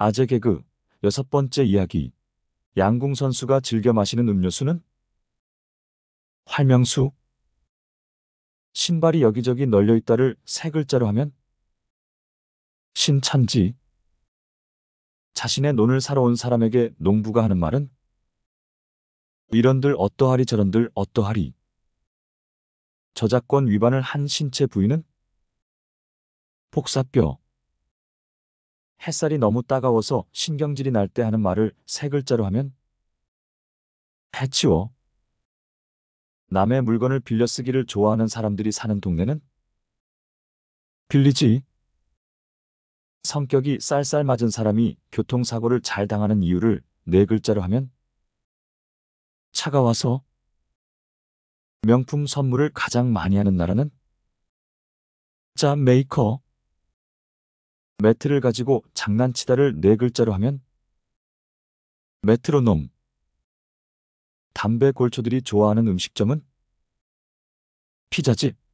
아재 개그 여섯 번째 이야기 양궁 선수가 즐겨 마시는 음료수는 활명수 신발이 여기저기 널려 있다를 세 글자로 하면 신천지 자신의 논을 사러 온 사람에게 농부가 하는 말은 이런들 어떠하리 저런들 어떠하리 저작권 위반을 한 신체 부위는 폭사뼈 햇살이 너무 따가워서 신경질이 날 때 하는 말을 세 글자로 하면 해치워. 남의 물건을 빌려 쓰기를 좋아하는 사람들이 사는 동네는 빌리지. 성격이 쌀쌀 맞은 사람이 교통사고를 잘 당하는 이유를 네 글자로 하면 차가워서 명품 선물을 가장 많이 하는 나라는 짠 메이커 매트를 가지고 장난치다를 네 글자로 하면 메트로놈 담배 골초들이 좋아하는 음식점은 피자집